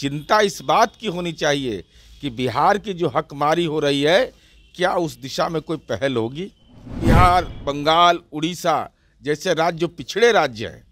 चिंता इस बात की होनी चाहिए कि बिहार की जो हकमारी हो रही है क्या उस दिशा में कोई पहल होगी बिहार बंगाल उड़ीसा जैसे राज्य जो पिछड़े राज्य हैं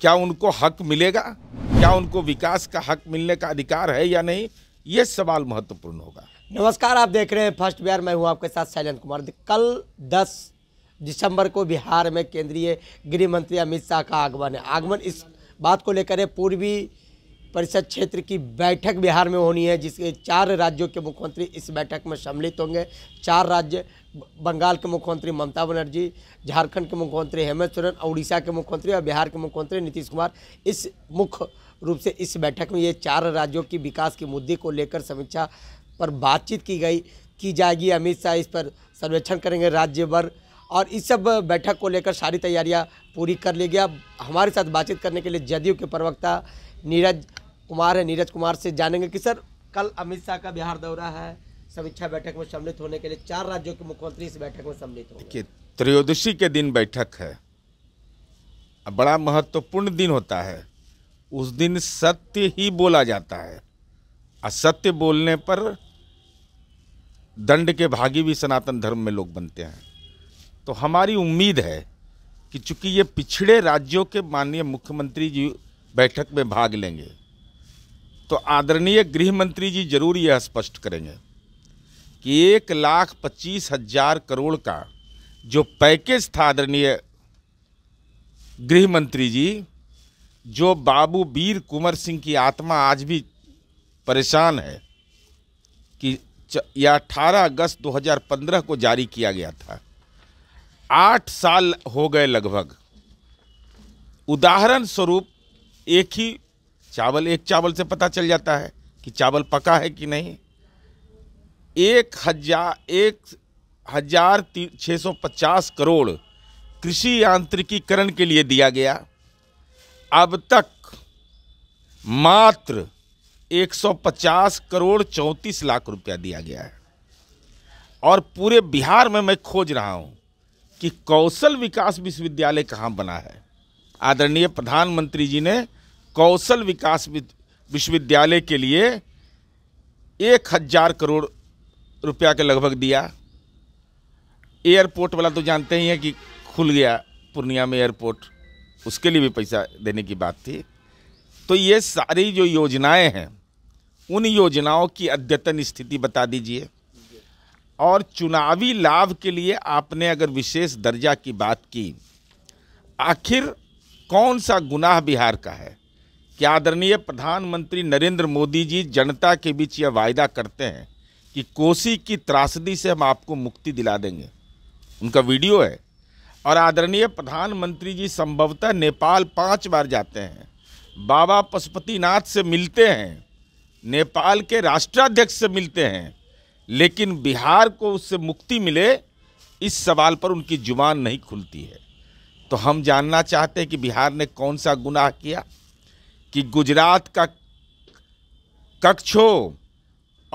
क्या उनको हक मिलेगा क्या उनको विकास का हक मिलने का अधिकार है या नहीं ये सवाल महत्वपूर्ण होगा नमस्कार आप देख रहे हैं फर्स्ट बिहार मैं हूँ आपके साथ शैलेंद्र कुमार कल 10 दिसंबर को बिहार में केंद्रीय गृह मंत्री अमित शाह का आगमन है आगमन इस बात को लेकर है पूर्वी परिषद क्षेत्र की बैठक बिहार में होनी है जिसके चार राज्यों के मुख्यमंत्री इस बैठक में सम्मिलित होंगे चार राज्य बंगाल के मुख्यमंत्री ममता बनर्जी झारखंड के मुख्यमंत्री हेमंत सोरेन उड़ीसा के मुख्यमंत्री और बिहार के मुख्यमंत्री नीतीश कुमार इस मुख्य रूप से इस बैठक में ये चार राज्यों की विकास के मुद्दे को लेकर समीक्षा पर बातचीत की गई की जाएगी अमित शाह इस पर सर्वेक्षण करेंगे राज्य भर और इस सब बैठक को लेकर सारी तैयारियां पूरी कर ली गया हमारे साथ बातचीत करने के लिए जदयू के प्रवक्ता नीरज कुमार है नीरज कुमार से जानेंगे कि सर कल अमित शाह का बिहार दौरा है समीक्षा बैठक में सम्मिलित होने के लिए चार राज्यों के मुख्यमंत्री इस बैठक में सम्मिलित होंगे त्रयोदशी के दिन बैठक है बड़ा महत्वपूर्ण दिन होता है उस दिन सत्य ही बोला जाता है असत्य बोलने पर दंड के भागी भी सनातन धर्म में लोग बनते हैं तो हमारी उम्मीद है कि चूंकि ये पिछड़े राज्यों के माननीय मुख्यमंत्री जी बैठक में भाग लेंगे तो आदरणीय गृह मंत्री जी जरूर यह स्पष्ट करेंगे कि एक लाख पच्चीस हजार करोड़ का जो पैकेज था आदरणीय गृह मंत्री जी जो बाबू वीर कुंवर सिंह की आत्मा आज भी परेशान है कि यह अठारह अगस्त 2015 को जारी किया गया था आठ साल हो गए लगभग उदाहरण स्वरूप एक ही चावल एक चावल से पता चल जाता है कि चावल पका है कि नहीं एक हजार एक हजार छः सौ पचास करोड़ कृषि यांत्रिकीकरण के लिए दिया गया अब तक मात्र एक सौ पचास करोड़ चौंतीस लाख रुपया दिया गया है और पूरे बिहार में मैं खोज रहा हूँ कि कौशल विकास विश्वविद्यालय कहाँ बना है आदरणीय प्रधानमंत्री जी ने कौशल विकास विश्वविद्यालय के लिए एक हजार करोड़ रुपया के लगभग दिया एयरपोर्ट वाला तो जानते ही हैं कि खुल गया पूर्णिया में एयरपोर्ट उसके लिए भी पैसा देने की बात थी तो ये सारी जो योजनाएं हैं उन योजनाओं की अद्यतन स्थिति बता दीजिए और चुनावी लाभ के लिए आपने अगर विशेष दर्जा की बात की आखिर कौन सा गुनाह बिहार का है कि आदरणीय प्रधानमंत्री नरेंद्र मोदी जी जनता के बीच यह वायदा करते हैं कि कोसी की त्रासदी से हम आपको मुक्ति दिला देंगे उनका वीडियो है और आदरणीय प्रधानमंत्री जी संभवतः नेपाल पांच बार जाते हैं बाबा पशुपतिनाथ से मिलते हैं नेपाल के राष्ट्राध्यक्ष से मिलते हैं लेकिन बिहार को उससे मुक्ति मिले इस सवाल पर उनकी जुबान नहीं खुलती है तो हम जानना चाहते हैं कि बिहार ने कौन सा गुनाह किया कि गुजरात का कक्ष हो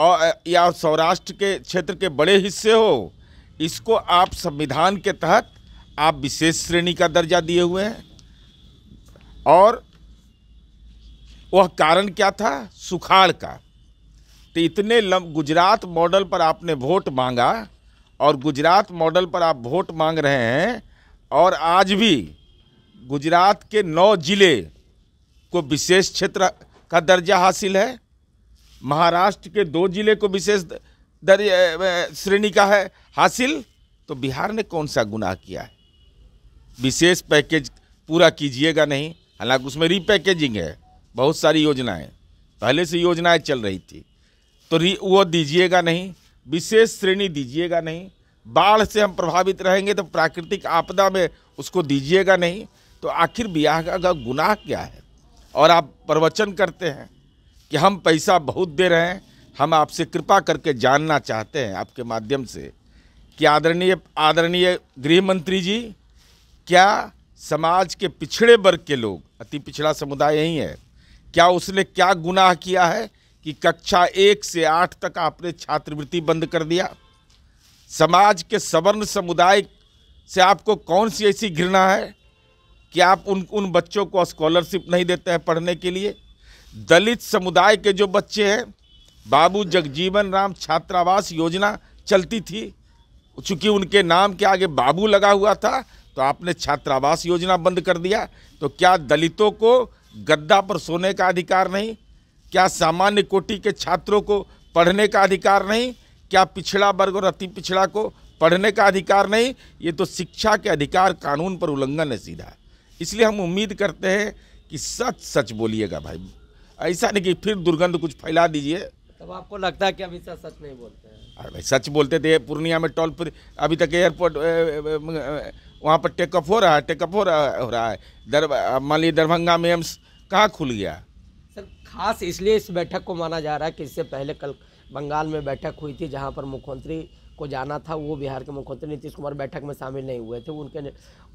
और या सौराष्ट्र के क्षेत्र के बड़े हिस्से हो इसको आप संविधान के तहत आप विशेष श्रेणी का दर्जा दिए हुए हैं और वह कारण क्या था सुखाड़ का तो इतने लम गुजरात मॉडल पर आपने वोट मांगा और गुजरात मॉडल पर आप वोट मांग रहे हैं और आज भी गुजरात के नौ ज़िले को विशेष क्षेत्र का दर्जा हासिल है महाराष्ट्र के दो जिले को विशेष श्रेणी का है हासिल तो बिहार ने कौन सा गुनाह किया है विशेष पैकेज पूरा कीजिएगा नहीं हालांकि उसमें रीपैकेजिंग है बहुत सारी योजनाएं पहले से योजनाएं चल रही थी तो री वो दीजिएगा नहीं विशेष श्रेणी दीजिएगा नहीं बाढ़ से हम प्रभावित रहेंगे तो प्राकृतिक आपदा में उसको दीजिएगा नहीं तो आखिर बिहार का गुनाह क्या है और आप प्रवचन करते हैं कि हम पैसा बहुत दे रहे हैं हम आपसे कृपा करके जानना चाहते हैं आपके माध्यम से कि आदरणीय आदरणीय गृह मंत्री जी क्या समाज के पिछड़े वर्ग के लोग अति पिछड़ा समुदाय यही है क्या उसने क्या गुनाह किया है कि कक्षा एक से आठ तक आपने छात्रवृत्ति बंद कर दिया समाज के सवर्ण समुदाय से आपको कौन सी ऐसी घृणा है कि आप उन उन बच्चों को स्कॉलरशिप नहीं देते हैं पढ़ने के लिए दलित समुदाय के जो बच्चे हैं बाबू जगजीवन राम छात्रावास योजना चलती थी चूँकि उनके नाम के आगे बाबू लगा हुआ था तो आपने छात्रावास योजना बंद कर दिया तो क्या दलितों को गद्दा पर सोने का अधिकार नहीं क्या सामान्य कोटि के छात्रों को पढ़ने का अधिकार नहीं क्या पिछड़ा वर्ग और अति पिछड़ा को पढ़ने का अधिकार नहीं ये तो शिक्षा के अधिकार कानून पर उल्लंघन है सीधा इसलिए हम उम्मीद करते हैं कि सच सच बोलिएगा भाई ऐसा नहीं कि फिर दुर्गंध कुछ फैला दीजिए तब आपको लगता है कि अभी सच सच नहीं बोलते हैं अरे भाई सच बोलते थे पूर्णिया में टोल फ्री अभी तक एयरपोर्ट वहाँ पर टेकअप हो रहा है टेकअप हो रहा हो रहा है मान लीजिए दरभंगा में एम्स कहाँ खुल गया सर खास इसलिए इस बैठक को माना जा रहा है कि इससे पहले कल बंगाल में बैठक हुई थी जहाँ पर मुख्यमंत्री को जाना था वो बिहार के मुख्यमंत्री नीतीश कुमार बैठक में शामिल नहीं हुए थे उनके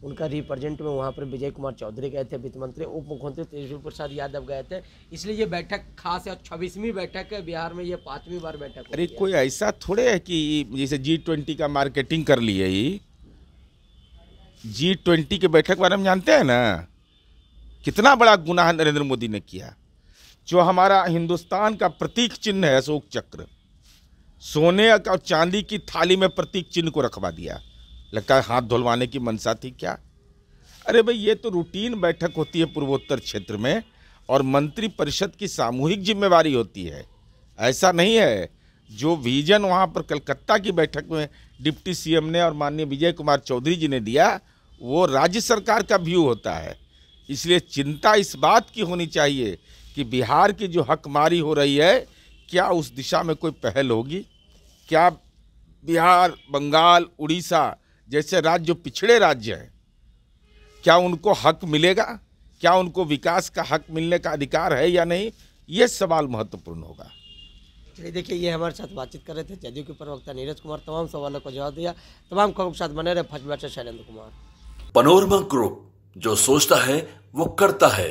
उनका रिप्रेजेंट में वहाँ पर विजय कुमार चौधरी गए थे वित्त मंत्री उप मुख्यमंत्री तेजस्वी प्रसाद यादव गए थे इसलिए ये बैठक खास है छब्बीसवीं बैठक है बिहार में ये पाँचवीं बार बैठक अरे कोई ऐसा थोड़े है कि जैसे जी ट्वेंटी का मार्केटिंग कर ली है जी ट्वेंटी के बैठक के बारे में जानते हैं ना कितना बड़ा गुनाह नरेंद्र मोदी ने किया जो हमारा हिंदुस्तान का प्रतीक चिन्ह है अशोक चक्र सोने और चांदी की थाली में प्रतीक चिन्ह को रखवा दिया लगता है हाथ धुलवाने की मनसा थी क्या अरे भाई ये तो रूटीन बैठक होती है पूर्वोत्तर क्षेत्र में और मंत्री परिषद की सामूहिक जिम्मेवारी होती है ऐसा नहीं है जो विजन वहाँ पर कलकत्ता की बैठक में डिप्टी सीएम ने और माननीय विजय कुमार चौधरी जी ने दिया वो राज्य सरकार का व्यू होता है इसलिए चिंता इस बात की होनी चाहिए कि बिहार की जो हकमारी हो रही है क्या उस दिशा में कोई पहल होगी क्या बिहार बंगाल उड़ीसा जैसे राज्य जो पिछड़े राज्य हैं क्या उनको हक मिलेगा क्या उनको विकास का हक मिलने का अधिकार है या नहीं ये सवाल महत्वपूर्ण होगा चलिए देखिए ये हमारे साथ बातचीत कर रहे थे जदयू के प्रवक्ता नीरज कुमार तमाम सवालों को जवाब दिया तमाम खबरों के साथ बने रहे फर्स्ट बैठे शैलेंद्र कुमार पनोरमा ग्रुप जो सोचता है वो करता है